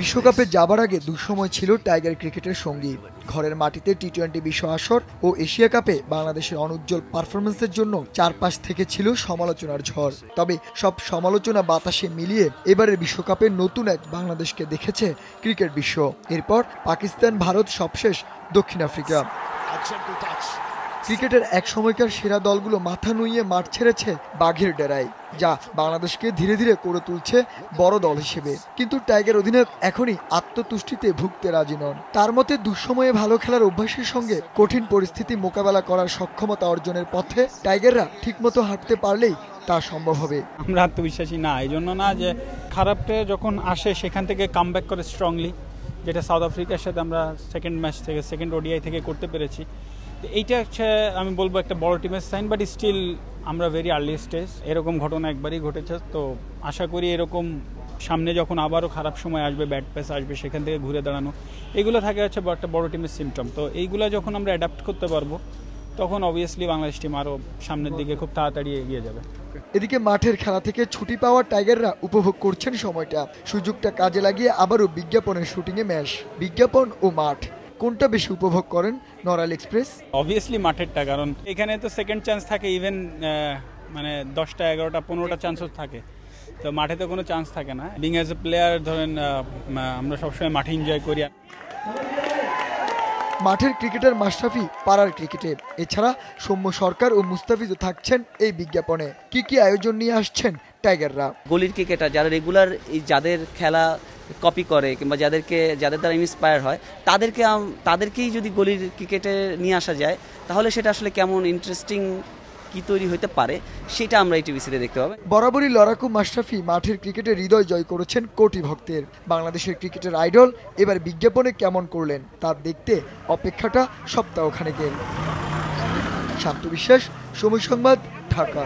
বিশ্বকাপে যাবার আগে দুঃসময় ছিল টাইগার ক্রিকেটের সঙ্গী ঘরের মাটিতে টি টোয়েন্টি বিশ্ব আসর ও এশিয়া কাপে বাংলাদেশের অনুজ্জ্বল পারফরমেন্সের জন্য চারপাশ থেকে ছিল সমালোচনার ঝড় তবে সব সমালোচনা বাতাসে মিলিয়ে এবারের বিশ্বকাপে নতুন এক বাংলাদেশকে দেখেছে ক্রিকেট বিশ্ব এরপর পাকিস্তান ভারত সবশেষ দক্ষিণ আফ্রিকা ক্রিকেটের এক সময়কার সেরা দলগুলো মাথা নুইয়ে মাঠ ছেড়েছে বাঘের ডেরায় যা বাংলাদেশকে ধীরে ধীরে করে তুলছে বড় দল হিসেবে কিন্তু টাইগার অধিনায়ক এখনই আত্মতুষ্টিতে ভুগতে রাজি নন তার মতে দুঃসময়ে ভালো খেলার অভ্যাসের সঙ্গে কঠিন পরিস্থিতি মোকাবেলা করার সক্ষমতা অর্জনের পথে টাইগাররা ঠিকমতো হাঁটতে পারলেই তা সম্ভব হবে আমরা আত্মবিশ্বাসী না এই জন্য না যে খারাপটা যখন আসে সেখান থেকে কাম করে স্ট্রংলি যেটা সাউথ আফ্রিকার সাথে আমরা সেকেন্ড ম্যাচ থেকে সেকেন্ড ওডিআই থেকে করতে পেরেছি এইটা হচ্ছে আমি বলবো একটা বড় টিমের সাইন বাট স্টিল আমরা ভেরি আর্লি স্টেজ এরকম ঘটনা একবারই ঘটেছে তো আশা করি এরকম সামনে যখন আবারও খারাপ সময় আসবে ব্যাড পেস আসবে সেখান থেকে ঘুরে দাঁড়ানো এগুলো থাকে হচ্ছে একটা বড় টিমের সিমটম তো এইগুলো যখন আমরা অ্যাডাপ্ট করতে পারবো তখন অবভিয়াসলি বাংলাদেশ টিম আরও সামনের দিকে খুব তাড়াতাড়ি এগিয়ে যাবে এদিকে মাঠের খেলা থেকে ছুটি পাওয়া টাইগাররা উপভোগ করছেন সময়টা সুযোগটা কাজে লাগিয়ে আবারও বিজ্ঞাপনের শুটিংয়ে ম্যাশ বিজ্ঞাপন ও মাঠ কোনটা বেশি উপভোগ করেন নরাল এক্সপ্রেস অবভিয়াসলি মাঠেরটা কারণ এখানে তো সেকেন্ড চান্স থাকে ইভেন মানে দশটা এগারোটা পনেরোটা চান্সও থাকে তো মাঠে তো কোনো চান্স থাকে না বিং অ্যাজ এ প্লেয়ার ধরেন আমরা সবসময় মাঠে এনজয় করি মাঠের ক্রিকেটার মাশরাফি পাড়ার ক্রিকেটে এছাড়া সৌম্য সরকার ও মুস্তাফিজ থাকছেন এই বিজ্ঞাপনে কি কি আয়োজন নিয়ে আসছেন টাইগাররা গলির ক্রিকেটার যারা রেগুলার এই যাদের খেলা কপি করে কিংবা যাদেরকে যাদের দ্বারা ইন্সপায়ার হয় তাদেরকে তাদেরকেই যদি গলির ক্রিকেটে নিয়ে আসা যায় তাহলে সেটা আসলে কেমন ইন্টারেস্টিং কি তৈরি হতে পারে সেটা আমরা এই টিভিসিতে দেখতে পাবো বরাবরই লড়াকু মাশরাফি মাঠের ক্রিকেটে হৃদয় জয় করেছেন কোটি ভক্তের বাংলাদেশের ক্রিকেটের আইডল এবার বিজ্ঞাপনে কেমন করলেন তা দেখতে অপেক্ষাটা সপ্তাহ সপ্তাহখানেকের শান্ত বিশ্বাস সময় সংবাদ ঢাকা